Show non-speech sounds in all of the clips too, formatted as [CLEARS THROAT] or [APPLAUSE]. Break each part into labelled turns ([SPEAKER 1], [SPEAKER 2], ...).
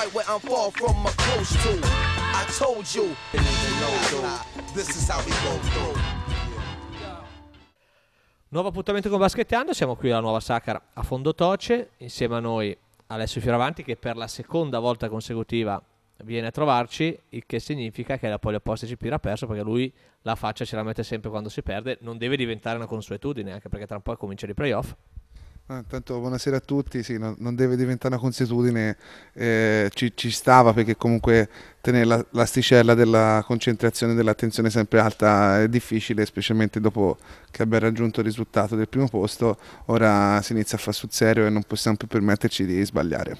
[SPEAKER 1] fight where I'm far from or close to. I told you. This is how we go through.
[SPEAKER 2] Nuovo appuntamento con Baschettando, siamo qui alla nuova Sacar a Fondo Fondotoce, insieme a noi Alessio Fioravanti che per la seconda volta consecutiva viene a trovarci, il che significa che la polioposta GP ha perso perché lui la faccia ce la mette sempre quando si perde, non deve diventare una consuetudine anche perché tra un po' comincia i playoff.
[SPEAKER 3] Intanto eh, buonasera a tutti, sì, no, non deve diventare una consuetudine, eh, ci, ci, stava perché comunque tenere l'asticella della concentrazione e dell'attenzione sempre alta è difficile, specialmente dopo che abbiamo raggiunto il risultato del primo posto, ora si inizia a fare sul serio e non possiamo più permetterci di sbagliare.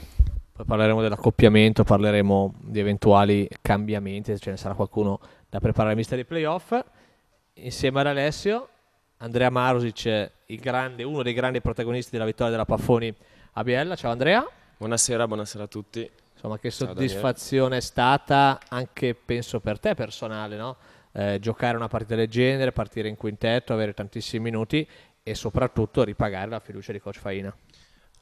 [SPEAKER 2] Poi parleremo dell'accoppiamento, parleremo di eventuali cambiamenti, se ce ne sarà qualcuno da preparare in vista dei playoff. Insieme ad Alessio, Andrea Marosic grande, uno dei grandi protagonisti della vittoria della Paffoni a Biella. Ciao Andrea. Buonasera, buonasera a tutti. Insomma, che soddisfazione è stata anche, penso, per te personale, no? eh, giocare una partita del genere, partire in quintetto, avere tantissimi minuti e soprattutto ripagare
[SPEAKER 4] la fiducia di coach Faina.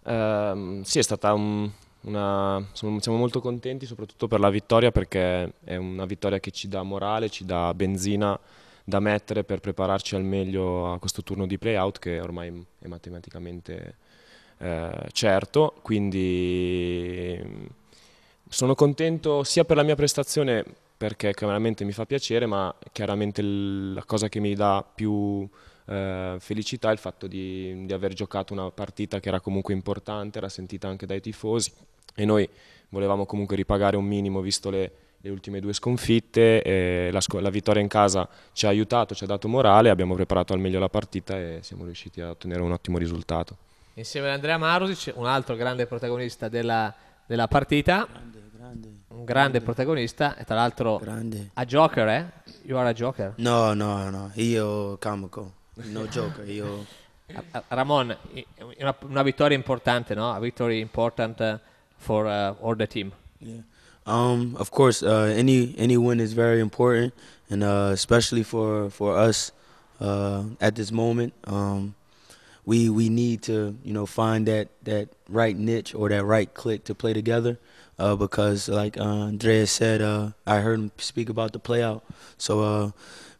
[SPEAKER 4] Eh, sì, è stata un, una, siamo, siamo molto contenti soprattutto per la vittoria perché è una vittoria che ci dà morale, ci dà benzina da mettere per prepararci al meglio a questo turno di playout che ormai è matematicamente eh, certo, quindi mm, sono contento sia per la mia prestazione perché chiaramente mi fa piacere, ma chiaramente la cosa che mi dà più eh, felicità è il fatto di, di, aver giocato una partita che era comunque importante, era sentita anche dai tifosi e noi volevamo comunque ripagare un minimo visto le, le ultime due sconfitte, eh, la, la, vittoria in casa ci ha aiutato, ci ha dato morale, abbiamo preparato al meglio la partita e siamo riusciti a ottenere un ottimo risultato.
[SPEAKER 2] Insieme ad Andrea Marosic, un altro grande protagonista della, della partita, grande, grande, un grande, grande, protagonista e tra l'altro a Joker, eh? You are a Joker? No, no, no, io Camuco, no Joker, io... [LAUGHS] Ramon, una, una, vittoria importante, no? A victory important eh, for uh, all the team.
[SPEAKER 1] Yeah. Um, of course, uh, any any win is very important, and uh, especially for for us uh, at this moment. Um, we we need to you know find that that right niche or that right click to play together, uh, because like uh, Andrea said, uh, I heard him speak about the playout. So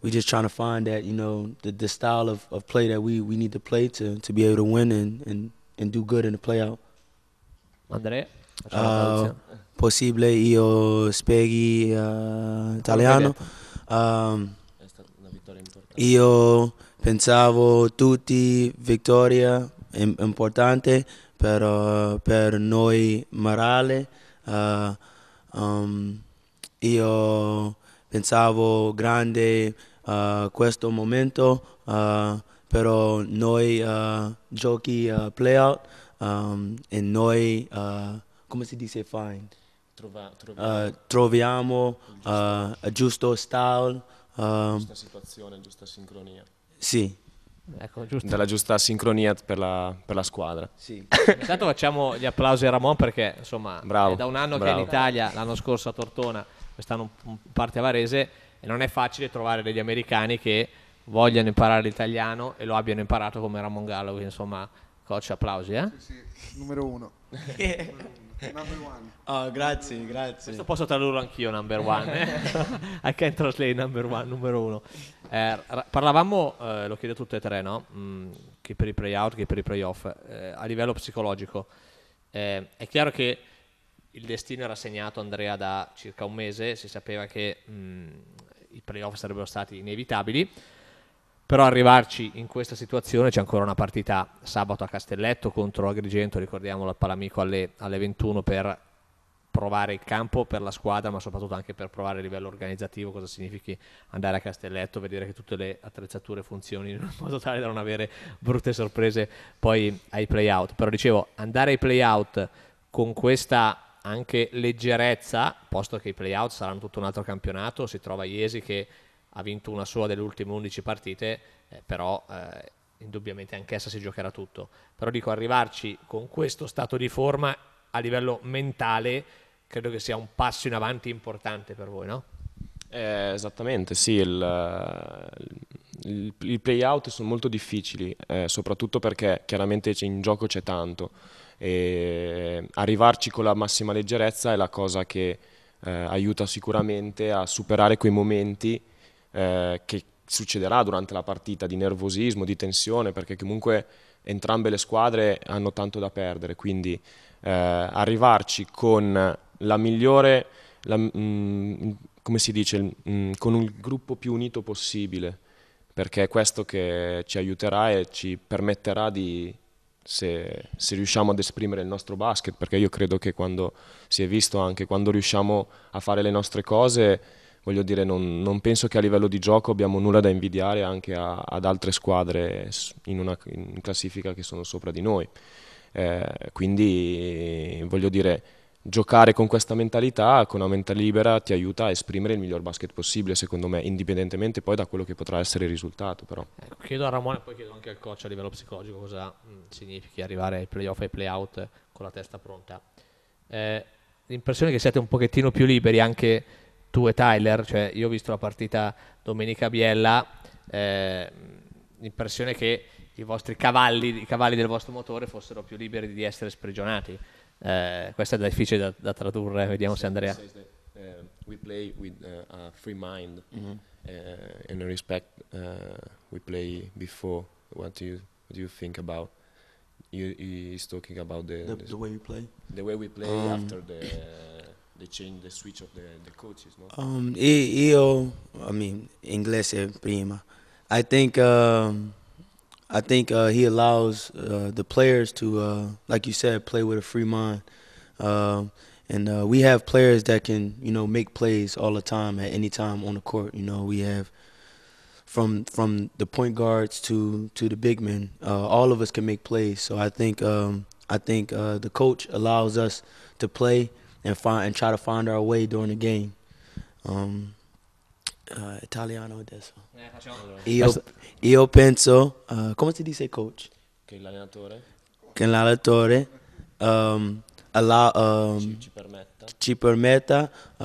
[SPEAKER 1] we are just trying to find that you know the, the style of, of play that we, we need to play to to be able to win and and, and do good in the playout. Andrea. possibile io spieghi uh, italiano. Um, io pensavo tutti vittoria importante per, uh, per noi morale. Uh, um, io pensavo grande uh, questo momento, però noi giochi playout um, e noi, come si dice, find?
[SPEAKER 4] Trova, troviamo,
[SPEAKER 1] uh, troviamo il giusto, uh, giusto style, uh, giusta
[SPEAKER 4] situazione, giusta sincronia.
[SPEAKER 1] Sì. Ecco, giusto. Della giusta sincronia per la,
[SPEAKER 4] per la squadra. Sì.
[SPEAKER 2] Intanto facciamo gli applausi a Ramon perché insomma bravo, è da un anno bravo. che è in Italia, l'anno scorso a Tortona, quest'anno parte a Varese e non è facile trovare degli americani che vogliano imparare l'italiano e lo abbiano imparato come Ramon Gallo, quindi insomma coach applausi. Eh? Sì,
[SPEAKER 1] sì, numero uno. [LAUGHS] [LAUGHS] numero uno. Number one. Oh, grazie, grazie. Questo posso tradurlo
[SPEAKER 2] anch'io, number one. [LAUGHS] [LAUGHS] I can translate number one, numero uno. Eh, r- parlavamo, eh, lo chiedo a tutte e tre, no? Mm, che per i play-out, che per i play-off, eh, a livello psicologico. Eh, è chiaro che il destino era segnato, Andrea, da circa un mese, si sapeva che mh, mm, i play-off sarebbero stati inevitabili però arrivarci in questa situazione c'è ancora una partita sabato a Castelletto contro Agrigento, ricordiamolo al Palamico alle, alle 21 per provare il campo per la squadra, ma soprattutto anche per provare a livello organizzativo cosa significhi andare a Castelletto, vedere che tutte le attrezzature funzionino in [LAUGHS] modo tale da non avere brutte sorprese poi ai playout. Però dicevo, andare ai playout con questa anche leggerezza, posto che i playout saranno tutto un altro campionato, si trova Iesi che ha vinto una sola delle ultime 11 partite, eh, però eh, indubbiamente anch'essa si giocherà tutto. Però dico,
[SPEAKER 4] arrivarci con
[SPEAKER 2] questo stato di forma a livello mentale credo che sia un passo in avanti importante per voi, no?
[SPEAKER 4] Eh, esattamente, sì, il, il, i play-out sono molto difficili, eh, soprattutto perché chiaramente in gioco c'è tanto e arrivarci con la massima leggerezza è la cosa che eh, aiuta sicuramente a superare quei momenti eh, che succederà durante la partita di nervosismo, di tensione, perché comunque entrambe le squadre hanno tanto da perdere, quindi eh, arrivarci con la migliore, la, mh, mm, come si dice, mh, mm, con il gruppo più unito possibile, perché è questo che ci aiuterà e ci permetterà di, se, se, riusciamo ad esprimere il nostro basket, perché io credo che quando si è visto anche quando riusciamo a fare le nostre cose voglio dire, non, non, penso che a livello di gioco abbiamo nulla da invidiare anche a, ad altre squadre in una in classifica che sono sopra di noi. Eh, quindi voglio dire, giocare con questa mentalità, con una mente libera, ti aiuta a esprimere il miglior basket possibile, secondo me, indipendentemente poi da quello che potrà essere il risultato. Però.
[SPEAKER 2] Eh, chiedo a Ramone, poi chiedo anche al coach a livello psicologico cosa mh, mm, significhi arrivare ai playoff e ai playout con la testa pronta. Eh, l'impressione è che siete un pochettino più liberi anche tu e Tyler, cioè io ho visto la partita domenica Biella, eh, l'impressione che i vostri cavalli, i cavalli del vostro motore fossero più liberi di essere sprigionati. Eh, questo è difficile da, da tradurre, vediamo se Andrea...
[SPEAKER 4] Uh, we play with uh, a free mind mm-hmm. uh, and respect uh, we play before. What do you what do you think about? You, he's talking about the, the, the, the way we play. The way we play um. after the. they change the switch of the, the coaches, no? Um, oh,
[SPEAKER 1] I mean, inglese eh, prima. I think um, I think uh, he allows uh, the players to, uh, like you said, play with a free mind. Um, and uh, we have players that can, you know, make plays all the time at any time on the court. You know, we have from from the point guards to to the big men. Uh, all of us can make plays. So I think um, I think uh, the coach allows us to play and find and try to find our way during the game. Um, uh, italiano adesso. io, io penso, uh, come si dice coach?
[SPEAKER 4] Che l'allenatore.
[SPEAKER 1] Che l'allenatore um, allow, um, ci, ci, permetta, ci permetta uh,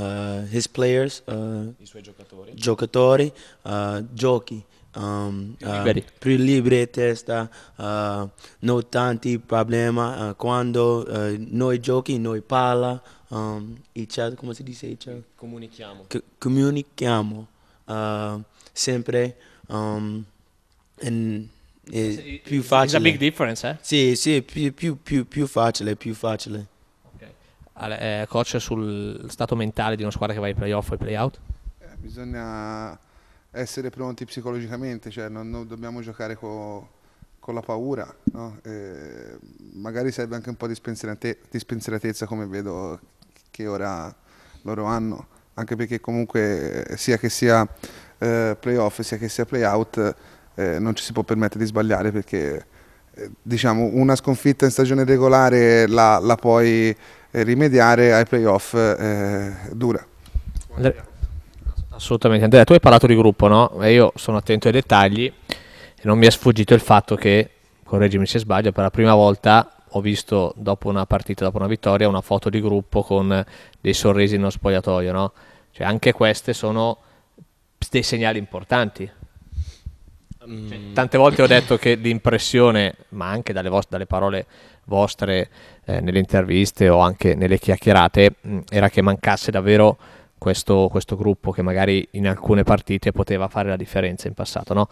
[SPEAKER 1] uh, his players, uh, i suoi giocatori, giocatori uh, giochi. um, più, liberi. Uh, più liberi testa, uh, non tanti problemi. Uh, quando uh, noi giochi, noi parla, um, each come si dice? Each Comunichiamo. C- comunichiamo uh, sempre. Um, and, è più facile. It's a big difference, eh? Sì, sì, più, più, più, più facile, più facile.
[SPEAKER 2] Okay. Eh, coach, sul stato mentale di una squadra che va ai playoff o ai playout?
[SPEAKER 3] Eh, bisogna essere pronti psicologicamente, cioè non, non dobbiamo giocare co, con la paura, no? eh, magari serve anche un po' di spensieratezza come vedo che ora loro hanno, anche perché comunque eh, sia che sia eh, playoff sia che sia playout eh, non ci si può permettere di sbagliare perché eh, diciamo, una sconfitta in stagione regolare la, la puoi eh, rimediare ai playoff dura.
[SPEAKER 2] Assolutamente, Andrea, tu hai parlato di gruppo, no? E io sono attento ai dettagli e non mi è sfuggito il fatto che, correggimi se sbaglio, per la prima volta ho visto dopo una partita, dopo una vittoria, una foto di gruppo con dei sorrisi in uno spogliatoio, no? Cioè anche queste sono dei segnali importanti. Cioè, mm. tante volte ho detto che l'impressione, ma anche dalle, vostre, dalle parole vostre eh, nelle interviste o anche nelle chiacchierate, mh, mm, era che mancasse davvero questo, questo, gruppo che magari in alcune partite poteva fare la differenza in passato. No?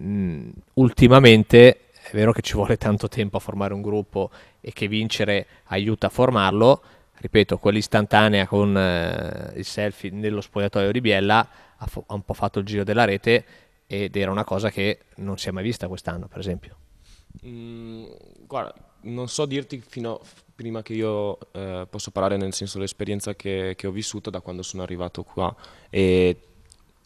[SPEAKER 2] Mm, ultimamente è vero che ci vuole tanto tempo a formare un gruppo e che vincere aiuta a formarlo. Ripeto, quell'istantanea con eh, il selfie nello spogliatoio di Biella ha, fo- ha un po' fatto il giro della rete ed era una cosa che non si è mai vista quest'anno, per esempio.
[SPEAKER 4] Mm, guarda, non so dirti fino a, prima che io eh, posso parlare nel senso dell'esperienza che, che ho vissuto da quando sono arrivato qua e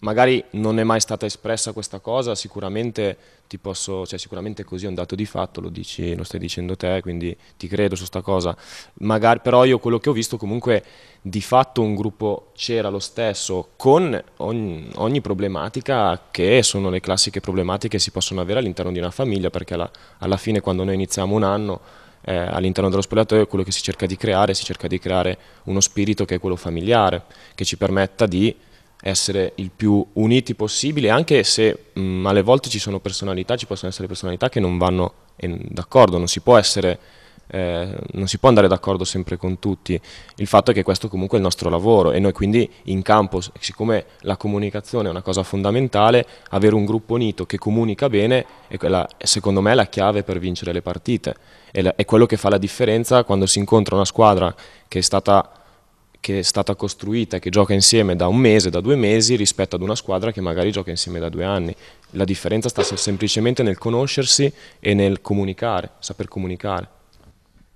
[SPEAKER 4] magari non è mai stata espressa questa cosa, sicuramente ti posso, cioè sicuramente così è un dato di fatto, lo, dici, lo stai dicendo te, quindi ti credo su sta cosa. Magari, però io quello che ho visto comunque di fatto un gruppo c'era lo stesso con ogni, ogni problematica che sono le classiche problematiche che si possono avere all'interno di una famiglia, perché alla, alla fine quando noi iniziamo un anno eh, all'interno dello spogliatoio quello che si cerca di creare, si cerca di creare uno spirito che è quello familiare, che ci permetta di essere il più uniti possibile, anche se mh, mm, alle volte ci sono personalità, ci possono essere personalità che non vanno d'accordo, non si può essere eh, non si può andare d'accordo sempre con tutti. Il fatto è che questo comunque è il nostro lavoro e noi quindi in campo, siccome la comunicazione è una cosa fondamentale, avere un gruppo unito che comunica bene è quella, secondo me la chiave per vincere le partite. È, la, è quello che fa la differenza quando si incontra una squadra che è stata che è stata costruita, e che gioca insieme da un mese, da due mesi, rispetto ad una squadra che magari gioca insieme da due anni. La differenza sta semplicemente nel conoscersi e nel comunicare, saper comunicare.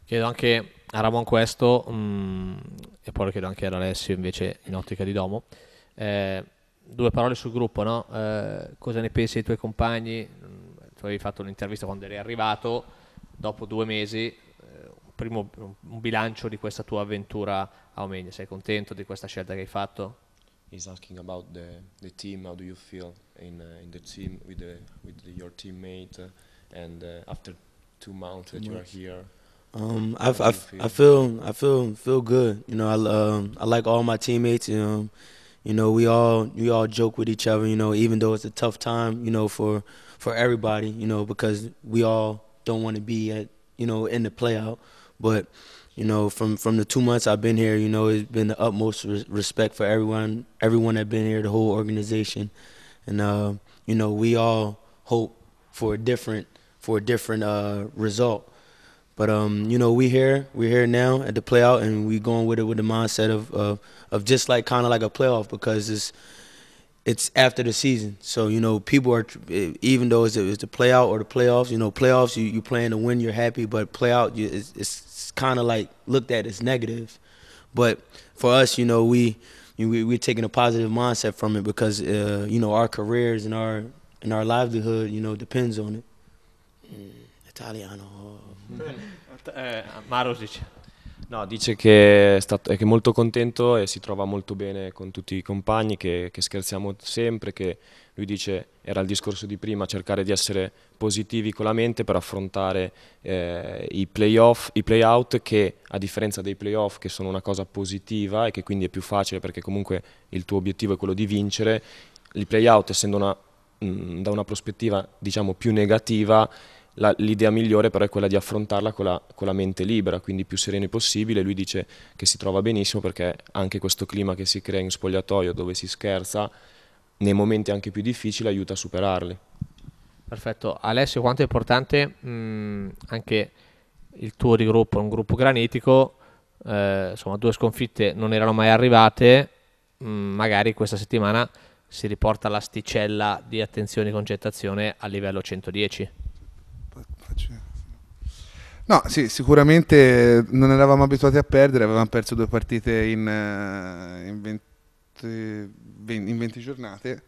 [SPEAKER 2] Chiedo anche a Ramon questo, mh, mm, e poi lo chiedo anche ad Alessio invece in ottica di Domo. Eh, due parole sul gruppo, no? eh, cosa ne pensi dei tuoi compagni? Mm, tu avevi fatto un'intervista quando eri arrivato, dopo due mesi primo un bilancio di questa tua avventura
[SPEAKER 4] a Omegna. Sei contento di questa scelta che hai fatto? He's asking about the, the team, how do you feel in, uh, in the team with, the, with the, your teammate uh, and uh, after two months that you are here? Um, I, feel?
[SPEAKER 1] I feel feel good. You know, I um, I like all my teammates. You know, you know we all we all joke with each other. You know, even though it's a tough time, you know, for for everybody. You know, because we all don't want to be at you know in the playout. But you know, from from the two months I've been here, you know, it's been the utmost res- respect for everyone, everyone that been here, the whole organization, and uh, you know, we all hope for a different for a different uh, result. But um, you know, we here, we're here now at the playoff and we going with it with the mindset of of, of just like kind of like a playoff because it's it's after the season. So you know, people are even though it's, it's the playoff or the playoffs. You know, playoffs you you playing to win, you're happy, but playoff you, it's, it's kind of like looked at as negative. But for us, you know, we we we're taking a positive mindset from it because uh, you know our careers and our and our livelihood, you know, depends on it. Mm, Italiano.
[SPEAKER 2] [LAUGHS] Eh, Marosic. No,
[SPEAKER 4] dice che è, stato, è, che molto contento e si trova molto bene con tutti i compagni, che, che, scherziamo sempre, che lui dice, era il discorso di prima, cercare di essere positivi con la mente per affrontare eh, i playoff, i playout che a differenza dei playoff che sono una cosa positiva e che quindi è più facile perché comunque il tuo obiettivo è quello di vincere, il playout essendo una, mh, mm, da una prospettiva diciamo più negativa la, l'idea migliore però è quella di affrontarla con la, con la, mente libera, quindi più sereno possibile. Lui dice che si trova benissimo perché anche questo clima che si crea in spogliatoio dove si scherza, nei momenti anche più difficili, aiuta a superarli.
[SPEAKER 2] Perfetto. Alessio, quanto è importante mh, mm, anche il tuo riggruppo, un gruppo granitico, eh, insomma due sconfitte non erano mai arrivate, mh, mm, magari questa settimana si riporta l'asticella di attenzione e concettazione a livello 110.
[SPEAKER 3] No, sì, sicuramente non eravamo abituati a perdere, avevamo perso due partite in, eh, in, 20, in 20 giornate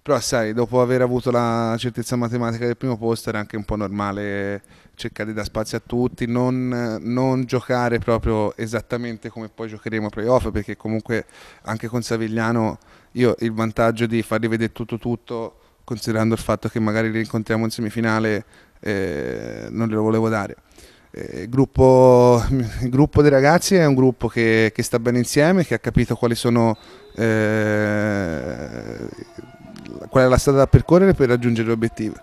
[SPEAKER 3] però sai, dopo aver avuto la certezza matematica del primo posto era anche un po' normale cercare di dare spazio a tutti, non, non giocare proprio esattamente come poi giocheremo a playoff, perché comunque anche con Savigliano io il vantaggio di farli vedere tutto tutto, considerando il fatto che magari li incontriamo in semifinale, eh, non glielo volevo dare il eh, gruppo, il gruppo, dei ragazzi è un gruppo che, che, sta bene insieme, che ha capito quali sono, eh, qual è la strada da percorrere per raggiungere l'obiettivo.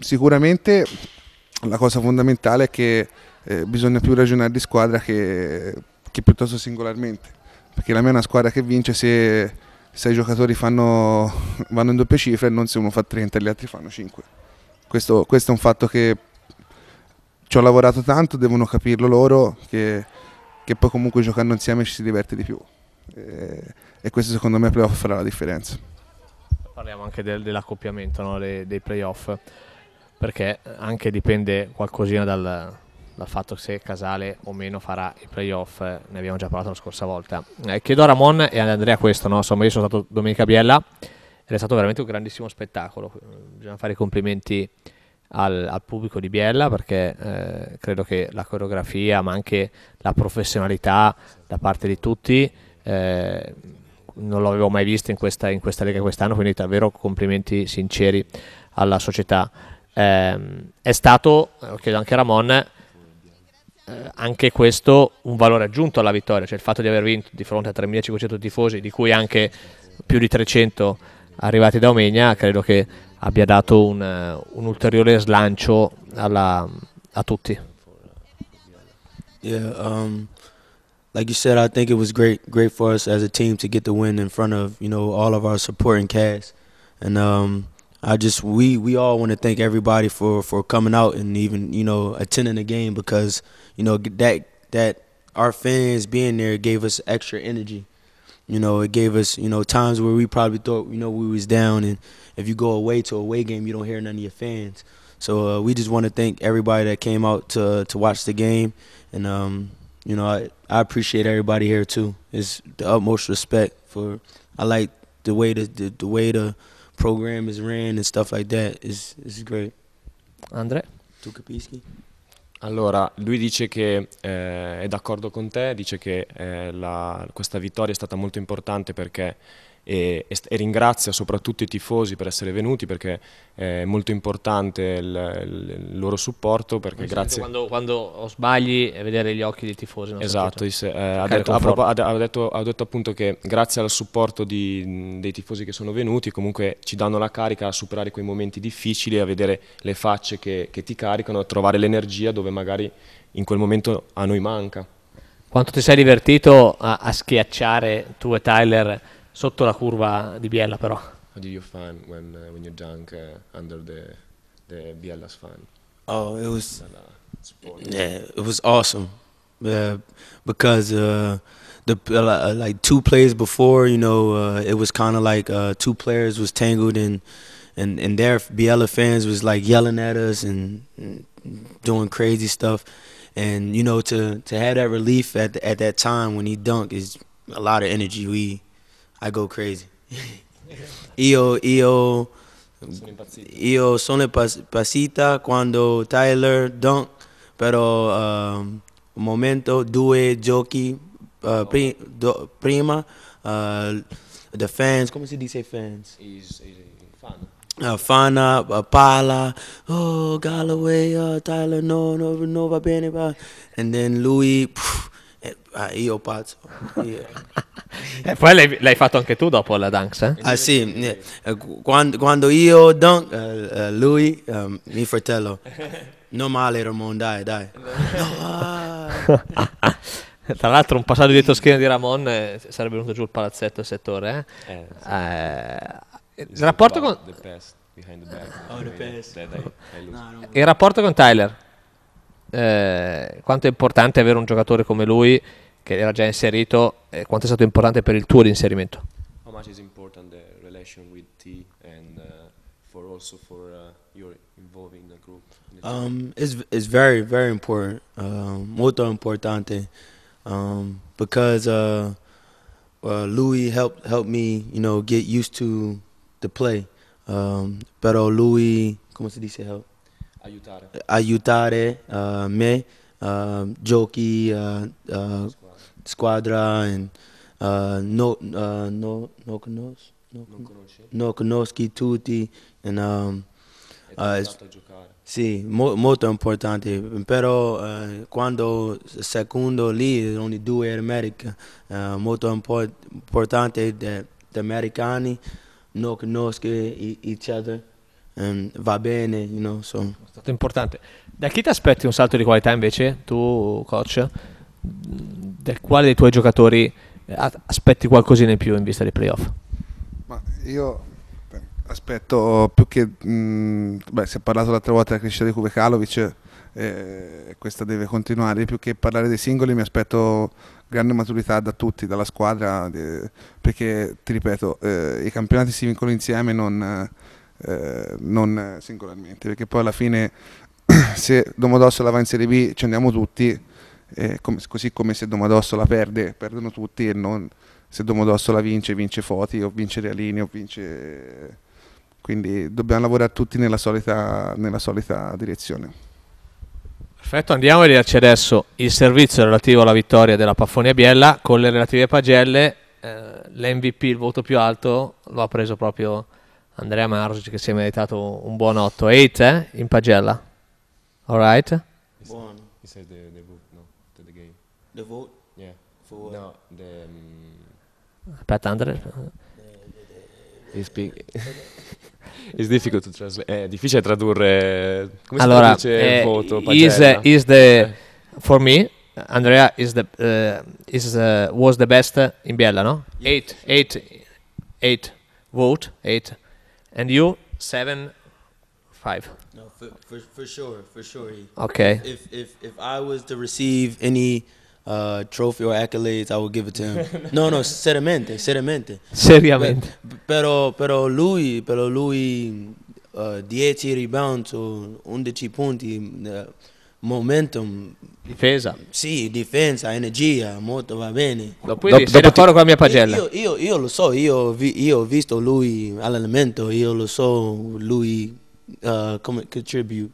[SPEAKER 3] sicuramente la cosa fondamentale è che eh, bisogna più ragionare di squadra che, che, piuttosto singolarmente, perché la mia è una squadra che vince se, se i giocatori fanno, vanno in doppia cifra e non se uno fa 30 e gli altri fanno 5 questo, questo è un fatto che ci ho lavorato tanto, devono capirlo loro che, che poi comunque giocando insieme ci si diverte di più e, eh, e questo secondo me playoff farà la differenza.
[SPEAKER 2] Parliamo anche del, dell'accoppiamento no? Le, dei playoff perché anche dipende qualcosina dal, dal, fatto se Casale o meno farà i playoff, ne abbiamo già parlato la scorsa volta. Eh, chiedo a Ramon e ad Andrea questo, no? insomma io sono stato Domenica Biella ed è stato veramente un grandissimo spettacolo. Bisogna fare i complimenti al, al pubblico di Biella perché eh, credo che la coreografia, ma anche la professionalità da parte di tutti, eh, non l'avevo mai vista in questa, in questa lega quest'anno, quindi davvero complimenti sinceri alla società. Eh, è stato, eh, lo chiedo anche a Ramon, eh, anche questo un valore aggiunto alla vittoria, cioè il fatto di aver vinto di fronte a 3.500 tifosi, di cui anche più di 300 arrivati da Omegna credo che abbia dato un, eh, un ulteriore
[SPEAKER 1] slancio alla, a tutti. Yeah, um, like you said, I think it was great, great for us as a team to get the win in front of you know all of our supporting cast, and um, I just we we all want to thank everybody for for coming out and even you know attending the game because you know that that our fans being there gave us extra energy you know, it gave us, you know, times where we probably thought, you know, we was down. And if you go away to a away game, you don't hear none of your fans. So uh, we just want to thank everybody that came out to to watch the game, and um, you know, I, I appreciate everybody here too. It's the utmost respect for. I like the way the the, the way the program is ran and stuff like that. Is is great.
[SPEAKER 2] Andre. Tukapiski.
[SPEAKER 4] Allora, lui dice che eh, è d'accordo con te, dice che eh, la, questa vittoria è stata molto importante perché e, e, ringrazia soprattutto i tifosi per essere venuti perché è molto importante il, il, il loro supporto perché Mi grazie
[SPEAKER 2] quando, quando sbagli è vedere gli occhi dei tifosi esatto eh, ha, detto, ha,
[SPEAKER 4] ha, detto, ha, detto, appunto che grazie al supporto di, dei tifosi che sono venuti comunque ci danno la carica a superare quei momenti difficili a vedere le facce che, che ti caricano a trovare l'energia dove magari in quel momento a noi manca quanto ti sei divertito a, a schiacciare tu e Tyler sotto la curva di Biella però. How did you find when uh, when you dunk uh, eh, under the the Biella's fan?
[SPEAKER 1] Oh, it was yeah, it was awesome. Yeah, uh, because uh, the uh, uh, like two plays before, you know, uh, it was kind of like uh, two players was tangled and and and their Biella fans was like yelling at us and, doing crazy stuff, and you know to to have that relief at the, at that time when he dunk is a lot of energy. We I go crazy. io, io, io sono impazzita quando Tyler dunk, però um, un momento, due giochi uh, pri do, prima, uh, the fans, come si dice fans?
[SPEAKER 4] Is, is
[SPEAKER 1] Uh, Fana, uh, Pala, oh, Galloway, uh, Tyler, no, no, no, va bene, va. And then Louis, phew, Eh, ah, io pazzo. Io. e poi l'hai, l'hai, fatto anche tu dopo la Dunks? Eh? Ah sì, quando, quando io dunk, lui, um, mio fratello, non male Ramon, dai, dai.
[SPEAKER 2] Tra l'altro, un passaggio dietro schiena di Ramon eh, sarebbe venuto giù il palazzetto il settore. Eh? Eh, sì. eh il, rapporto con...
[SPEAKER 4] oh,
[SPEAKER 2] il rapporto con. Tyler. Eh, quanto è importante avere un giocatore come lui che era già inserito e quanto è stato importante per il tuo inserimento? How
[SPEAKER 4] much is important the relation with T and uh, for also for uh, your involving the group?
[SPEAKER 1] Um, it's, it's very, very important, uh, um, molto importante um, because uh, uh, Louis helped helped me, you know, get used to the play. Um, pero Louis, ¿cómo se dice help? aiutare, aiutare uh, me, uh, giochi, uh, eh, squadra, squadra and, no, no, no, conos no, non conosci. No, conosci tutti. And, um, è sì, mo molto importante, però quando secondo lì sono due in America, molto import importante gli americani non conoscono each other um, va bene, you know, so. È stato
[SPEAKER 2] importante. Da chi ti aspetti un salto di qualità invece, tu coach? Da quale dei tuoi giocatori eh, aspetti qualcosina in più in vista dei playoff?
[SPEAKER 3] Ma io aspetto più che... Mh, beh, si è parlato l'altra volta della crescita di Kubekalovic, eh, questa deve continuare, più che parlare dei singoli mi aspetto grande maturità da tutti, dalla squadra, perché ti ripeto, eh, i campionati si vincono insieme, non, eh, non singolarmente, perché poi alla fine [CLEARS THROAT] se Domodossola va in Serie B ci andiamo tutti, eh, com così come se Domodossola perde, perdono tutti e non, se Domodossola vince, vince Foti o vince Realini o vince... Quindi dobbiamo lavorare tutti nella solita, nella solita direzione.
[SPEAKER 2] Perfetto, andiamo a vederci adesso il servizio relativo alla vittoria della Paffonia Biella con le relative pagelle. Eh, L'MVP, il voto più alto, lo ha preso proprio Andrea Margic che si è meritato un buon 8. 8 eh, in pagella. Alright?
[SPEAKER 4] Buono. He said the, the vote, no, to the game. The vote? Yeah. For No, the... Um...
[SPEAKER 2] Aspetta, Andrea. [LAUGHS]
[SPEAKER 4] Eh, è difficile tradurre.
[SPEAKER 2] Come allora, si dice eh, voto? Is, is the, eh. for me, Andrea is the, uh, is, uh, was the best in Biella, no? 8, 8, 8,
[SPEAKER 1] vote, 8. And you seven, five. No, for, for, for sure, for sure. Okay. If if if I was to receive any uh, trophy or accolades, I would give it to him. [LAUGHS] no, no, seriamente, seriamente. Seriamente. Pero pero lui, pero lui, uh, 10 rebounds o 11 punti. Uh, momentum. Difesa. Sì, difesa, energia, molto va bene. Lo puoi dopo d'accordo con la mia pagella? Io, io, io lo so, io, vi, io, ho visto lui all'allenamento, io lo so, lui uh, come contribute.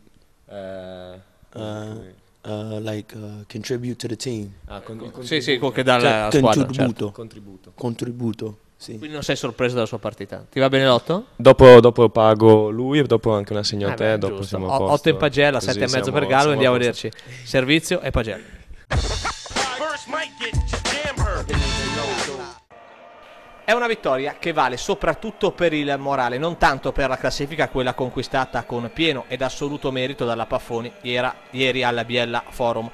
[SPEAKER 1] Uh, uh, Uh, like uh, contribute to the team.
[SPEAKER 4] Ah, con,
[SPEAKER 2] con, sì, sì, quello che dà cioè, la squadra, contributo. Certo. contributo.
[SPEAKER 1] Contributo. Sì.
[SPEAKER 2] Quindi non sei sorpreso dalla sua partita. Ti va bene l'otto?
[SPEAKER 4] Dopo, dopo pago lui e dopo anche una segna ah, a te. Eh dopo siamo o, 8 in pagella,
[SPEAKER 2] 7 e mezzo per Gallo. Andiamo a vederci. Servizio e pagella. È una vittoria che vale soprattutto per il morale, non tanto per la classifica, quella conquistata con pieno ed assoluto merito dalla Paffoni ieri alla Biella Forum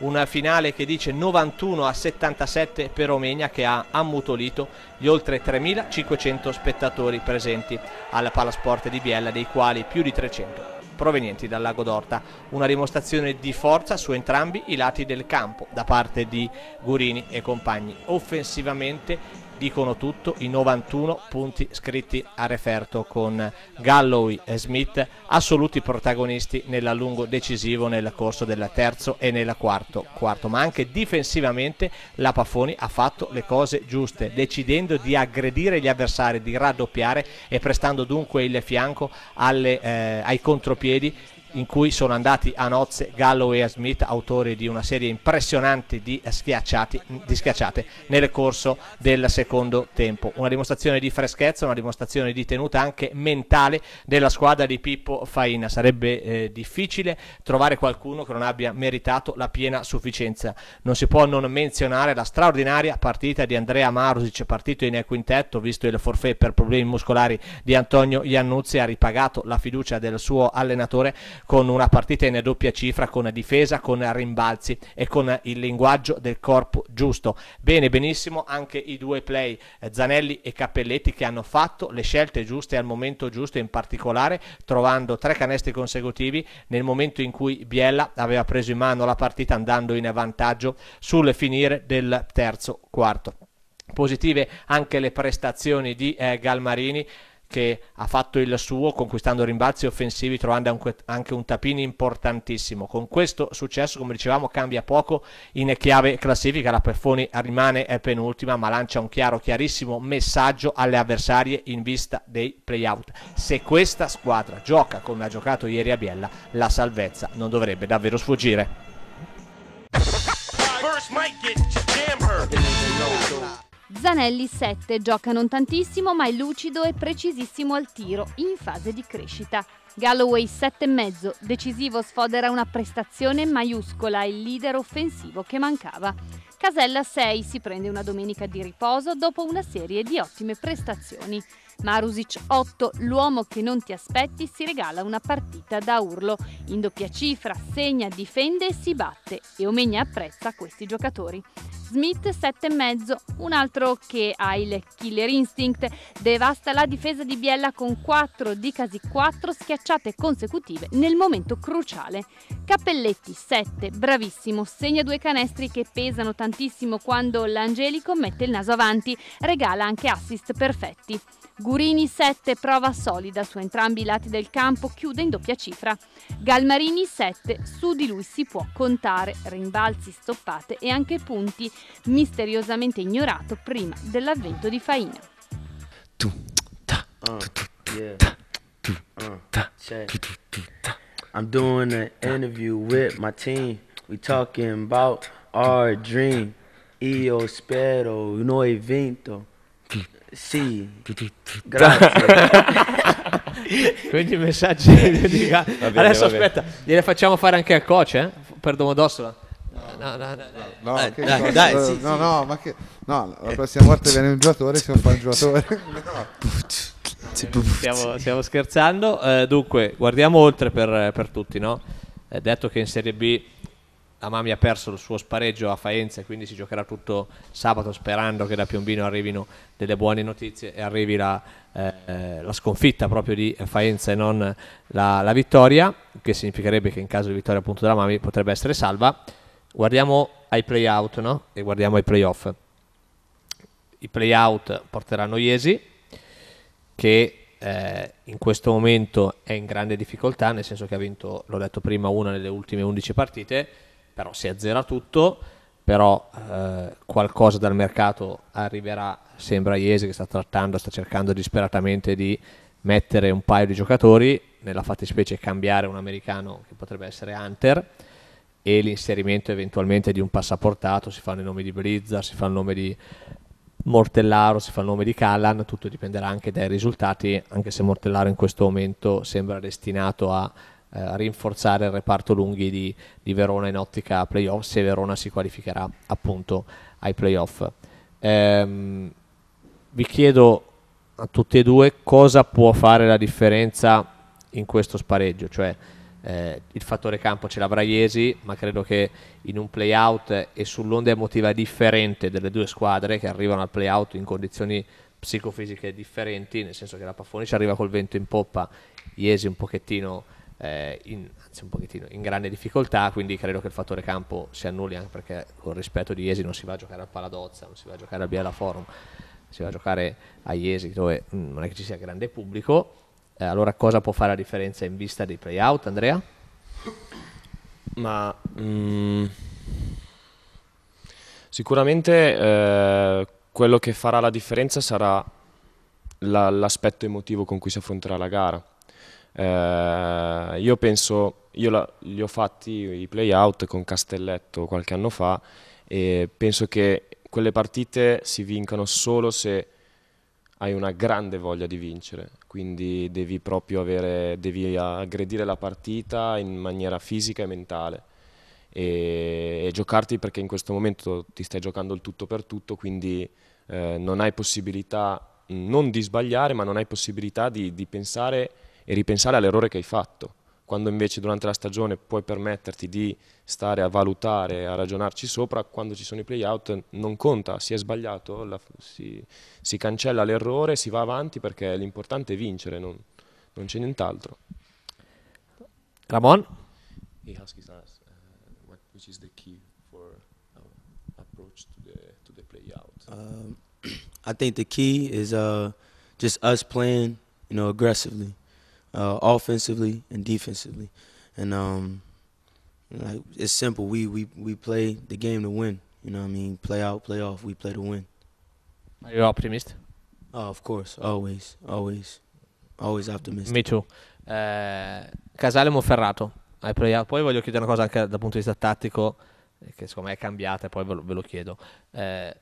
[SPEAKER 2] una finale che dice 91 a 77 per Romegna che ha ammutolito gli oltre 3.500 spettatori presenti alla Palasport di Biella, dei quali più di 300 provenienti dal Lago d'Orta. Una dimostrazione di forza su entrambi i lati del campo da parte di Gurini e compagni. Offensivamente dicono tutto i 91 punti scritti a referto con Galloway e Smith assoluti protagonisti nell'allungo decisivo nel corso del terzo e nel quarto quarto ma anche difensivamente la Pafoni ha fatto le cose giuste decidendo di aggredire gli avversari di raddoppiare e prestando dunque il fianco alle, eh, ai contropiedi in cui sono andati a nozze Galloway e Smith, autori di una serie impressionante di, di schiacciate nel corso del secondo tempo. Una dimostrazione di freschezza, una dimostrazione di tenuta anche mentale della squadra di Pippo Faina. Sarebbe eh, difficile trovare qualcuno che non abbia meritato la piena sufficienza. Non si può non menzionare la straordinaria partita di Andrea Marusic, partito in quintetto, visto il forfè per problemi muscolari di Antonio Iannuzzi, ha ripagato la fiducia del suo allenatore con una partita in doppia cifra, con difesa, con rimbalzi e con il linguaggio del corpo giusto. Bene, benissimo anche i due play, eh, Zanelli e Cappelletti, che hanno fatto le scelte giuste al momento giusto, in particolare trovando tre canestri consecutivi nel momento in cui Biella aveva preso in mano la partita andando in vantaggio sul finire del terzo quarto. Positive anche le prestazioni di eh, Galmarini, che ha fatto il suo conquistando rimbalzi offensivi trovando anche un tapino importantissimo con questo successo come dicevamo cambia poco in chiave classifica la Perfoni rimane penultima ma lancia un chiaro chiarissimo messaggio alle avversarie in vista dei playout se questa squadra gioca come ha giocato ieri a Biella la salvezza non dovrebbe davvero sfuggire
[SPEAKER 5] First
[SPEAKER 4] get
[SPEAKER 5] Zanelli 7 gioca non tantissimo ma è lucido e precisissimo al tiro in fase di crescita. Galloway 7,5, decisivo sfodera una prestazione maiuscola, il leader offensivo che mancava. Casella 6 si prende una domenica di riposo dopo una serie di ottime prestazioni. Marusic 8, l'uomo che non ti aspetti, si regala una partita da urlo. In doppia cifra segna, difende e si batte e Omegna apprezza questi giocatori. Smith 7,5, un altro che ha il killer instinct, devasta la difesa di Biella con 4 di casi 4 schiacciate consecutive nel momento cruciale. Cappelletti 7, bravissimo, segna due canestri che pesano tantissimo tantissimo quando l'Angelico mette il naso avanti, regala anche assist perfetti. Gurini 7 prova solida su entrambi i lati del campo, chiude in doppia cifra. Galmarini 7 su di lui si può contare, rimbalzi, stoppate e anche punti, misteriosamente ignorato prima dell'avvento di Faina.
[SPEAKER 4] Tu,
[SPEAKER 1] ta, ah, tu, tu, yeah. tu, ah, ta, tu, tu, ta. I'm doing an interview with my team. We talking about Our dream, io spero noi vinto. Sì, grazie. [LAUGHS] Quindi messaggi di Gabi. [LAUGHS] Adesso aspetta,
[SPEAKER 2] gliele facciamo fare anche al coach, eh? Per Domodossola. No, no, no, ma
[SPEAKER 3] che no, la prossima volta viene un giocatore, si fa un giocatore. [LAUGHS]
[SPEAKER 4] Stiamo,
[SPEAKER 2] stiamo scherzando. Eh, dunque, guardiamo oltre per, per tutti, no? È detto che in Serie B la Mami ha perso il suo spareggio a Faenza, e quindi si giocherà tutto sabato sperando che da Piombino arrivino delle buone notizie e arrivi la, eh, la sconfitta proprio di Faenza e non la, la, vittoria, che significherebbe che in caso di vittoria appunto della Mami potrebbe essere salva. Guardiamo ai play-out no? e guardiamo ai play-off. I play-out porteranno Iesi, che eh, in questo momento è in grande difficoltà, nel senso che ha vinto, l'ho detto prima, una delle ultime 11 partite però si azzera tutto, però eh, qualcosa dal mercato arriverà sembra Iese che sta trattando, sta cercando disperatamente di mettere un paio di giocatori, nella fattispecie cambiare un americano che potrebbe essere Hunter e l'inserimento eventualmente di un passaportato, si fanno i nomi di Blizzard si fa il nome di Mortellaro, si fa il nome di Callan, tutto dipenderà anche dai risultati, anche se Mortellaro in questo momento sembra destinato a eh, rinforzare il reparto lunghi di, di, Verona in ottica playoff se Verona si qualificherà appunto ai playoff. Ehm, vi chiedo a tutti e due cosa può fare la differenza in questo spareggio, cioè eh, il fattore campo ce l'avrà Iesi, ma credo che in un playout e sull'onda emotiva differente delle due squadre che arrivano al playout in condizioni psicofisiche differenti, nel senso che la Paffoni ci arriva col vento in poppa, Iesi un pochettino eh, in, anzi un pochettino in grande difficoltà, quindi credo che il fattore campo si annulli anche perché con rispetto di Iesi non si va a giocare al Paladozza, non si va a giocare al Biela Forum, si va a giocare a Iesi dove mh, mm, non è che ci sia grande pubblico. Eh, allora cosa può fare la differenza in vista dei playout, Andrea?
[SPEAKER 4] Ma mh, mm, sicuramente eh, quello che farà la differenza sarà la, l'aspetto emotivo con cui si affronterà la gara eh, io penso, io la, li ho fatti i playout con Castelletto qualche anno fa e penso che quelle partite si vincano solo se hai una grande voglia di vincere, quindi devi proprio avere, devi aggredire la partita in maniera fisica e mentale e, e giocarti perché in questo momento ti stai giocando il tutto per tutto, quindi eh, non hai possibilità non di sbagliare, ma non hai possibilità di, di pensare e ripensare all'errore che hai fatto, quando invece durante la stagione puoi permetterti di stare a valutare, a ragionarci sopra, quando ci sono i playout non conta, si è sbagliato, la, si, si, cancella l'errore, si va avanti perché l'importante è vincere, non, non c'è nient'altro. Ramon? He asks us, uh, what, which is the key for our approach to the, to the playout? Um,
[SPEAKER 1] [CLEARS THROAT] I think the key is uh, just us playing, you know, aggressively uh, offensively and defensively. And um, like it's simple. We we we play the game to win. You know what I mean? Play out, play off. We play to win.
[SPEAKER 2] Are you optimist? Oh, of course, always, always, always optimistic. Me too. Eh, Casale Monferrato, Poi voglio chiedere una cosa anche dal punto di vista tattico, eh, che secondo me è cambiata, e poi ve lo, ve lo chiedo. Eh,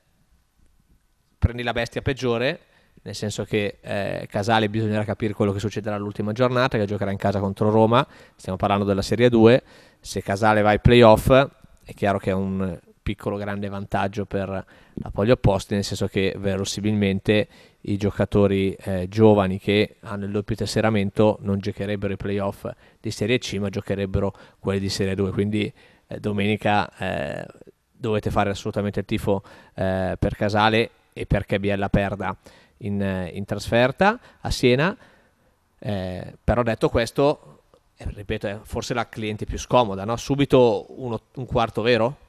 [SPEAKER 2] prendi la bestia peggiore, nel senso che eh, Casale bisognerà capire quello che succederà all'ultima giornata, che giocherà in casa contro Roma, stiamo parlando della Serie 2, se Casale va ai playoff è chiaro che è un piccolo grande vantaggio per la Poglio Opposti, nel senso che verosimilmente i giocatori eh, giovani che hanno il doppio tesseramento non giocherebbero i playoff di Serie C, ma giocherebbero quelli di Serie 2, quindi eh, domenica eh, dovete fare assolutamente il tifo eh, per Casale e perché Biella perda in, eh, in trasferta a Siena, eh, però detto questo, eh, ripeto, è forse la cliente più scomoda, no? subito uno, un quarto vero?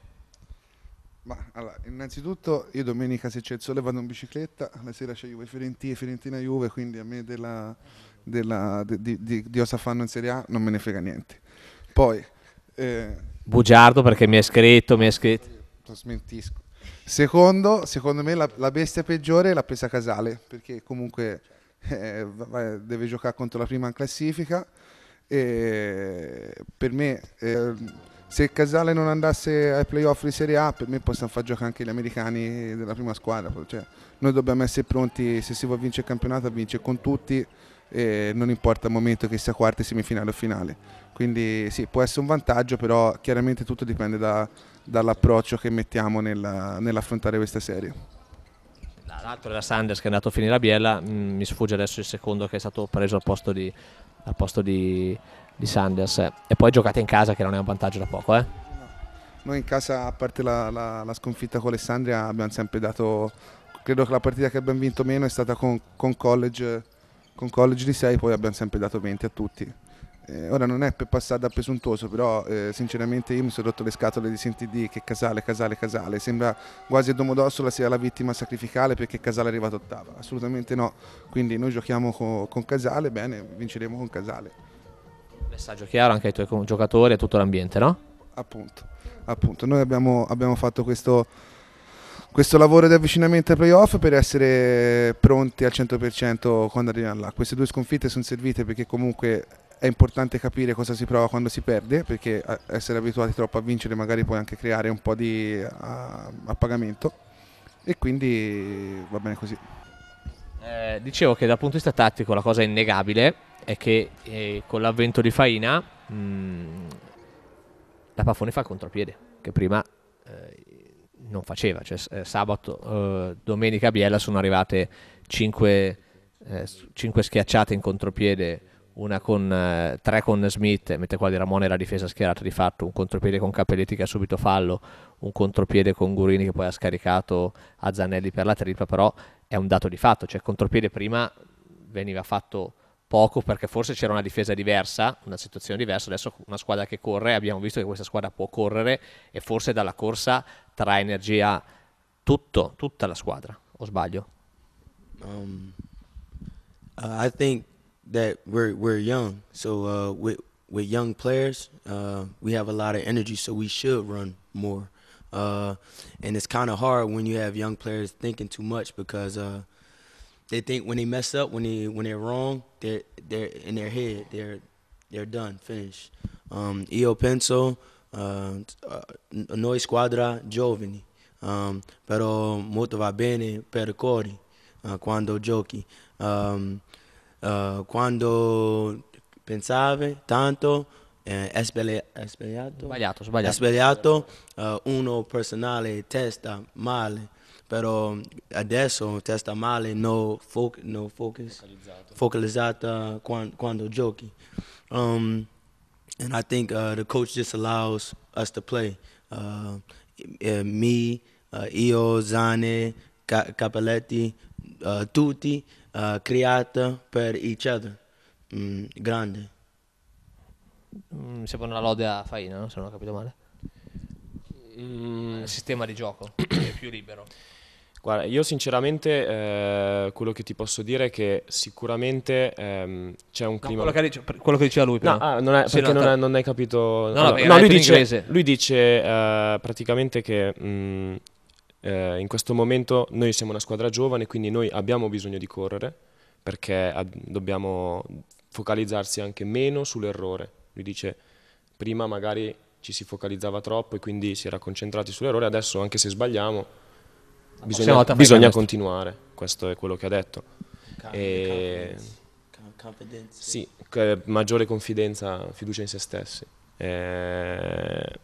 [SPEAKER 3] Ma, allora, innanzitutto io domenica se c'è il sole vado in bicicletta, la sera c'è Juve Fiorentina, Fiorentina Juve, quindi a me della, della, di, di, di, di, cosa fanno in Serie A non me ne frega niente. Poi... Eh, Bugiardo
[SPEAKER 2] perché mi ha scritto, mi ha scritto...
[SPEAKER 3] Lo smentisco. Secondo, secondo me la, la, bestia peggiore è la presa casale, perché comunque eh, deve giocare contro la prima in classifica. E per me, eh, se Casale non andasse ai playoff di Serie A, per me possono far giocare anche gli americani della prima squadra. Cioè, noi dobbiamo essere pronti, se si vuole vincere il campionato, a vincere con tutti, non importa il momento che sia quarta, semifinale o finale quindi sì, può essere un vantaggio, però chiaramente tutto dipende da, dall'approccio che mettiamo nella, nell'affrontare questa serie.
[SPEAKER 2] L'altro era Sanders che è andato a finire a biella, mm, mi sfugge adesso il secondo che è stato preso al posto di, al posto di, di Sanders. E poi giocate in casa che non è un vantaggio da poco. Eh?
[SPEAKER 3] Noi in casa, a parte la, la, la, sconfitta con Alessandria, abbiamo sempre dato, credo che la partita che abbiamo vinto meno è stata con, con, college, con college di 6, poi abbiamo sempre dato 20 a tutti eh, ora non è per passare da presuntuoso, però eh, sinceramente io mi sono rotto le scatole di sentire che Casale, Casale, Casale. Sembra quasi a Domodossola sia la vittima sacrificale perché Casale è arrivato ottava. Assolutamente no. Quindi noi giochiamo con, con Casale, bene, vinceremo con Casale. Messaggio
[SPEAKER 2] chiaro anche ai tuoi giocatori e a tutto l'ambiente, no?
[SPEAKER 3] Appunto, appunto. Noi abbiamo, abbiamo fatto questo questo lavoro di avvicinamento ai playoff per essere pronti al 100% quando arriviamo là. Queste due sconfitte sono servite perché comunque è importante capire cosa si prova quando si perde, perché eh, essere abituati troppo a vincere magari puoi anche creare un po' di eh, appagamento e quindi va bene così. Eh, dicevo che dal punto di vista
[SPEAKER 2] tattico la cosa innegabile è che eh, con l'avvento di Faina mh, mm, la Paffone fa il contropiede che prima eh, non faceva, cioè eh, sabato, domenica a Biella sono arrivate 5, 5 schiacciate in contropiede una con eh, tre con Smith, mentre qua di Ramone era difesa schierata di fatto, un contropiede con Capelletti che ha subito fallo, un contropiede con Gurini che poi ha scaricato a Zanelli per la tripla, però è un dato di fatto, cioè il contropiede prima veniva fatto poco perché forse c'era una difesa diversa, una situazione diversa, adesso una squadra che corre, abbiamo visto che questa squadra può correre e forse dalla corsa trae energia
[SPEAKER 1] tutto, tutta la squadra, o sbaglio? Um, uh, I think that we're we're young. So uh, with with young players, uh, we have a lot of energy, so we should run more. Uh, and it's kind of hard when you have young players thinking too much because uh, they think when they mess up, when they when they're wrong, they're they're in their head, they're they're done, finished. Um, Io penso, uh, uh, noi squadra giovani, um, però molto va bene per cori quando giochi. Um, Eh, quando pensavi tanto eh, è sbagliato, sbagliato, sbagliato. È sbagliato uh, uno personale testa male, però adesso testa male non fo- no focus, focalizzata quando, quando giochi. Um, and I think uh, the coach just allows us to play. Uh, eh, me, uh, Io, Zane, Ca- Capelletti, uh, tutti uh, creata per each other. Mm, grande. Mm, sembra una lode
[SPEAKER 2] a Faina, no? se non ho capito male. Mm. Eh, sistema di gioco [COUGHS] è più libero.
[SPEAKER 4] Guarda, io sinceramente eh, quello che ti posso dire è che sicuramente ehm, c'è un clima... No, quello, che dice, quello, che diceva lui prima. No, ah, non è, sì, perché non, è, non, hai capito... No, allora, no lui, dice, lui, dice, eh, praticamente che mh, mm, eh, in questo momento noi siamo una squadra giovane, quindi noi abbiamo bisogno di correre perché ad- dobbiamo focalizzarsi anche meno sull'errore. Lui dice, prima magari ci si focalizzava troppo e quindi si era concentrati sull'errore, adesso anche se sbagliamo bisogna, bisogna continuare, questo è quello che ha detto. Calma, e... Confidence. Sì, maggiore confidenza, fiducia in se stessi. E... Eh,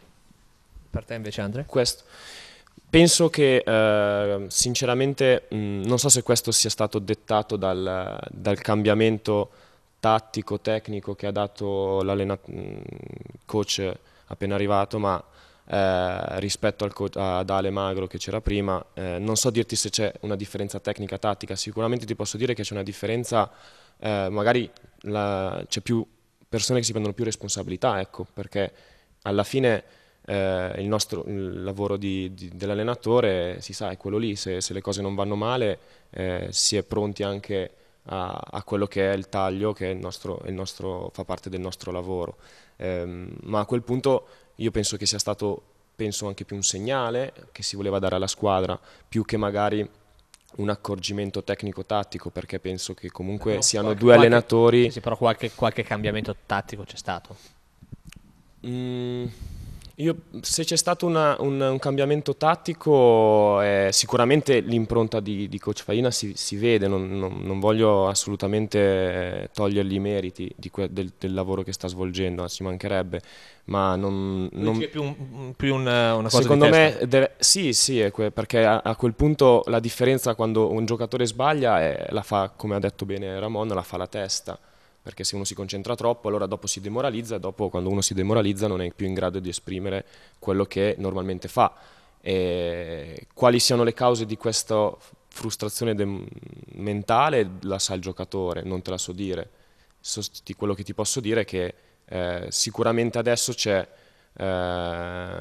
[SPEAKER 4] per te invece Andre? Questo. Penso che eh, sinceramente mh, non so se questo sia stato dettato dal, dal cambiamento tattico, tecnico che ha dato l'allenatore coach appena arrivato, ma eh, rispetto ad Ale Magro che c'era prima, eh, non so dirti se c'è una differenza tecnica-tattica, sicuramente ti posso dire che c'è una differenza, eh, magari c'è più persone che si prendono più responsabilità, ecco, perché alla fine eh, il, nostro, il lavoro di, di, dell'allenatore si sa è quello lì, se, se le cose non vanno male eh, si è pronti anche a, a, quello che è il taglio che il nostro, il nostro, fa parte del nostro lavoro. Eh, ma a quel punto io penso che sia stato penso anche più un segnale che si voleva dare alla squadra, più che magari un accorgimento tecnico-tattico perché penso che comunque però siano qualche, due allenatori.
[SPEAKER 2] Qualche, sì, però qualche, qualche cambiamento tattico c'è
[SPEAKER 4] stato. Mm, io, se c'è stato una, un, un, cambiamento tattico, eh, sicuramente l'impronta di, di, Coach Faina si, si vede, non, non, non, voglio assolutamente togliergli i meriti que, del, del, lavoro che sta svolgendo, ci mancherebbe, ma non... non... È più, un, più una, eh, una cosa Secondo me, deve, sì, sì, perché a, a, quel punto la differenza quando un giocatore sbaglia è, eh, la fa, come ha detto bene Ramon, la fa la testa perché se uno si concentra troppo allora dopo si demoralizza e dopo quando uno si demoralizza non è più in grado di esprimere quello che normalmente fa. E quali siano le cause di questa frustrazione de- mentale la sa il giocatore, non te la so dire. Sosti- quello che ti posso dire è che eh, sicuramente adesso c'è eh,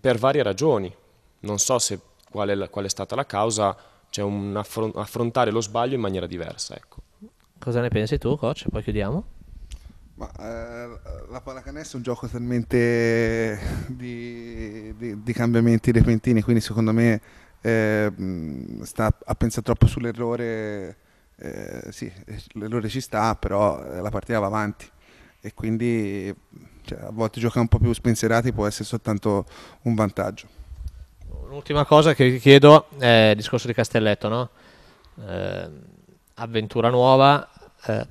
[SPEAKER 4] per varie ragioni, non so se, qual, è la, qual, è stata la causa, c'è un affron- affrontare lo sbaglio in maniera diversa. Ecco.
[SPEAKER 3] Cosa ne pensi tu, coach? Poi chiudiamo. Ma, eh, la pallacanestro è un gioco talmente di, di, di cambiamenti repentini, quindi secondo me eh, sta a pensare troppo sull'errore. Eh, sì, l'errore ci sta, però eh, la partita va avanti e quindi cioè, a volte giocare un po' più spensierati può essere soltanto un vantaggio.
[SPEAKER 2] L'ultima cosa che vi chiedo è il discorso di Castelletto, no? Eh avventura nuova, eh,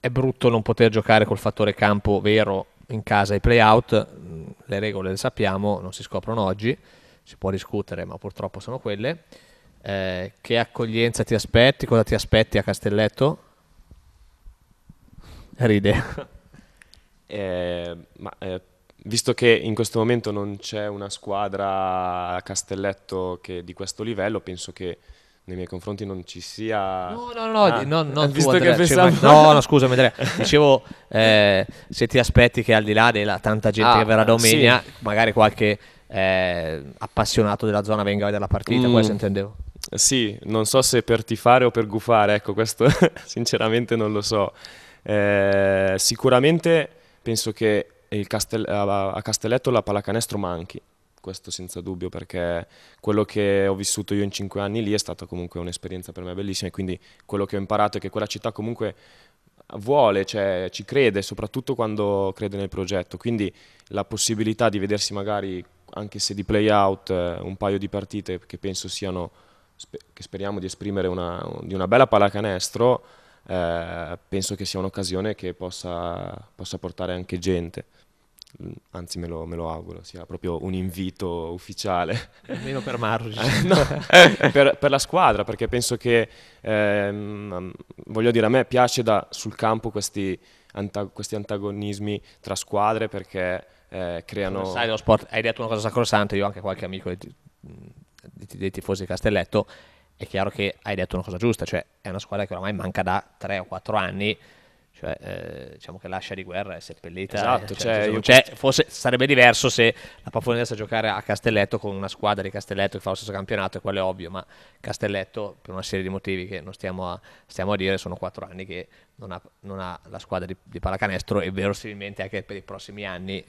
[SPEAKER 2] è brutto non poter giocare col fattore campo vero in casa ai playout, mm, le regole le sappiamo, non si scoprono oggi, si può discutere, ma purtroppo sono quelle. Eh, che accoglienza ti aspetti? Cosa ti aspetti a Castelletto? Ride. [LAUGHS]
[SPEAKER 4] Eh, ma, eh, visto che in questo momento non c'è una squadra a Castelletto di questo livello, penso che nei miei confronti non ci sia... No, no, no, ah, no,
[SPEAKER 2] non visto tu, Andrea, che pensavo... cioè, No, no, scusami Andrea, [LAUGHS] dicevo, eh, se ti aspetti che al di là della tanta gente ah, che verrà domenica, sì. magari qualche eh, appassionato
[SPEAKER 4] della zona venga a vedere la partita, mm. questo intendevo. Sì, non so se per tifare o per gufare, ecco, questo [LAUGHS] sinceramente non lo so. Eh, sicuramente penso che Castel- a Castelletto la pallacanestro manchi questo senza dubbio, perché quello che ho vissuto io in cinque anni lì è stata comunque un'esperienza per me bellissima e quindi quello che ho imparato è che quella città comunque vuole, cioè, ci crede, soprattutto quando crede nel progetto, quindi la possibilità di vedersi magari anche se di play out eh, un paio di partite che penso siano, che speriamo di esprimere una, di una bella pallacanestro, eh, penso che sia un'occasione che possa, possa portare anche gente. Mm, anzi me lo, me lo, auguro, sia proprio un invito ufficiale. Almeno per Marri. [LAUGHS] no, per, per, la squadra, perché penso che, ehm, voglio dire, a me piace da, sul campo questi, anta- questi antagonismi tra squadre perché eh, creano... Sai, lo sport,
[SPEAKER 2] hai detto una cosa sacrosanta, io ho anche qualche amico dei, t- dei tifosi di Castelletto, è chiaro che hai detto una cosa giusta, cioè è una squadra che ormai manca da 3 o 4 anni cioè, eh, diciamo che l'ascia di guerra è seppellita. Esatto, cioè, cioè, cioè, forse sarebbe diverso se la Paffonina a giocare a Castelletto con una squadra di Castelletto che fa lo stesso campionato, e quello è ovvio, ma Castelletto, per una serie di motivi che non stiamo a, stiamo a dire, sono quattro anni che non ha, non ha, la squadra di, di pallacanestro e verosimilmente anche per i prossimi anni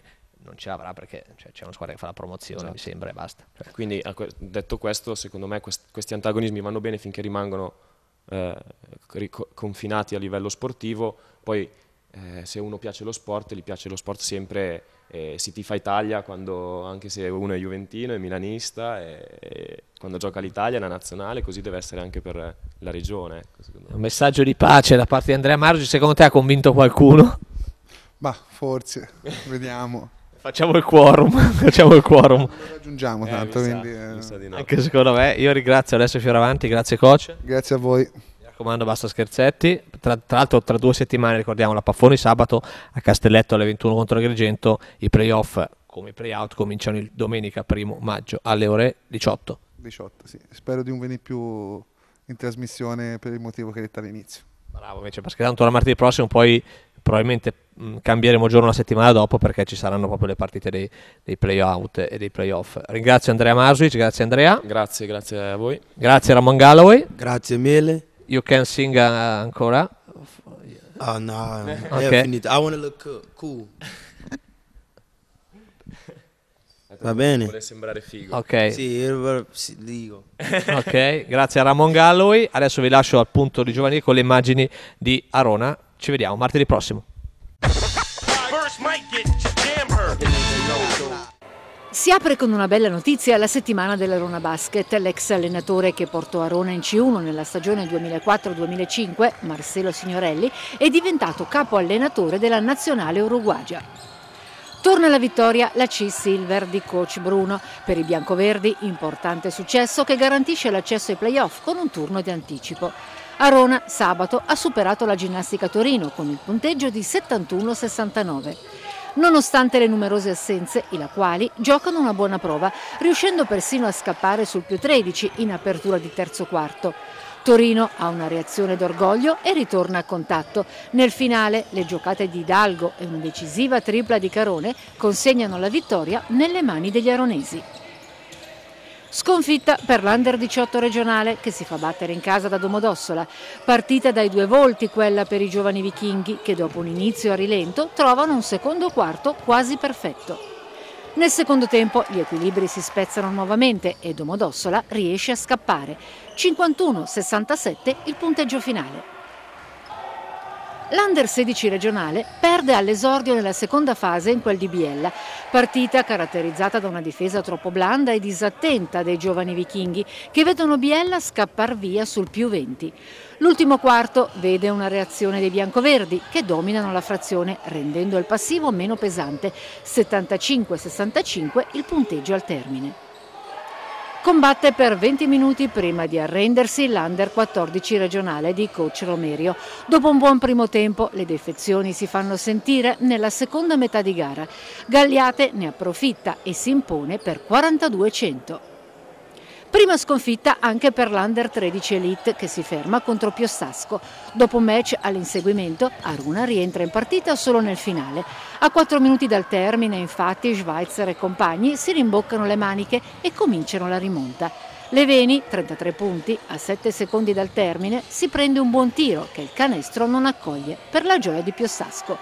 [SPEAKER 2] non ce l'avrà perché cioè, c'è una squadra che fa la promozione, esatto. mi sembra,
[SPEAKER 4] e basta. Quindi, ecco, detto questo, secondo me quest- questi antagonismi vanno bene finché rimangono eh, confinati a livello sportivo, poi eh, se uno piace lo sport, gli piace lo sport sempre, eh, si tifa Italia quando, anche se uno è juventino, è milanista, e, e quando gioca l'Italia, la nazionale, così deve essere anche per la regione. Ecco, Un
[SPEAKER 2] messaggio di pace da parte di Andrea Margi, secondo te ha convinto qualcuno?
[SPEAKER 4] Ma forse,
[SPEAKER 3] vediamo. Facciamo il quorum. [LAUGHS] Facciamo il quorum. Lo raggiungiamo eh, tanto. Eh, quindi,
[SPEAKER 2] sa, eh. no. Anche secondo me. Io ringrazio Alessio Fioravanti, grazie coach. Grazie a voi. Mi raccomando, basta scherzetti. Tra, tra l'altro, tra due settimane ricordiamo la Paffoni sabato a Castelletto alle 21 contro Agrigento. I playoff come
[SPEAKER 3] i play cominciano il domenica 1
[SPEAKER 2] maggio alle ore 18.
[SPEAKER 3] 18, sì. Spero di non venire più in trasmissione per il motivo che hai detto all'inizio. Bravo, invece, perché
[SPEAKER 2] tanto la martedì prossimo poi probabilmente Mm, cambieremo giorno la settimana dopo perché ci saranno proprio le partite dei, dei playout e dei playoff. Ringrazio Andrea Masuic, grazie Andrea.
[SPEAKER 4] Grazie, grazie a voi.
[SPEAKER 2] Grazie Ramon Galloway. Grazie mille. You can sing uh, ancora? Oh no, okay. è finito.
[SPEAKER 4] I want to look uh, cool.
[SPEAKER 1] Va
[SPEAKER 2] bene. Vuole sembrare figo. Ok.
[SPEAKER 1] Sì, dico. [LAUGHS]
[SPEAKER 4] ok,
[SPEAKER 2] grazie a Ramon Galloway. Adesso vi lascio al punto di giovani con le immagini di Arona. Ci vediamo martedì prossimo.
[SPEAKER 6] Si apre con una bella notizia la settimana dell'Arona Basket. L'ex allenatore che portò Arona in C1 nella stagione 2004-2005, Marcelo Signorelli, è diventato capo allenatore della nazionale uruguagia. Torna alla vittoria la C-Silver di coach Bruno. Per i biancoverdi importante successo che garantisce l'accesso ai playoff con un turno di anticipo. Arona sabato ha superato la ginnastica Torino con il punteggio di 71-69 nonostante le numerose assenze, i la quali giocano una buona prova, riuscendo persino a scappare sul più 13 in apertura di terzo quarto. Torino ha una reazione d'orgoglio e ritorna a contatto. Nel finale le giocate di Hidalgo e una decisiva tripla di Carone consegnano la vittoria nelle mani degli aronesi. Sconfitta per l'Under 18 regionale che si fa battere in casa da Domodossola. Partita dai due volti quella per i giovani vichinghi che dopo un inizio a rilento trovano un secondo quarto quasi perfetto. Nel secondo tempo gli equilibri si spezzano nuovamente e Domodossola riesce a scappare. 51-67 il punteggio finale. L'Under 16 regionale perde all'esordio nella seconda fase in quel di Biella, partita caratterizzata da una difesa troppo blanda e disattenta dei giovani vichinghi che vedono Biella scappar via sul più 20. L'ultimo quarto vede una reazione dei biancoverdi che dominano la frazione rendendo il passivo meno pesante, 75-65 il punteggio al termine. Combatte per 20 minuti prima di arrendersi l'Under 14 regionale di coach Romerio. Dopo un buon primo tempo le defezioni si fanno sentire nella seconda metà di gara. Gagliate ne approfitta e si impone per 42-100. Prima sconfitta anche per l'Under 13 Elite che si ferma contro Piossasco. Dopo un match all'inseguimento, Aruna rientra in partita solo nel finale. A 4 minuti dal termine, infatti, Schweitzer e compagni si rimboccano le maniche e cominciano la rimonta. Leveni, 33 punti, a 7 secondi dal termine, si prende un buon tiro che il canestro non accoglie per la gioia di Piossasco.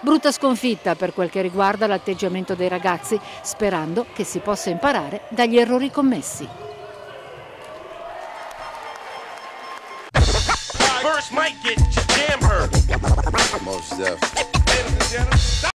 [SPEAKER 6] Brutta sconfitta per quel che riguarda l'atteggiamento dei ragazzi, sperando che si possa imparare dagli errori commessi.
[SPEAKER 1] verse might get jammed. Most deaf.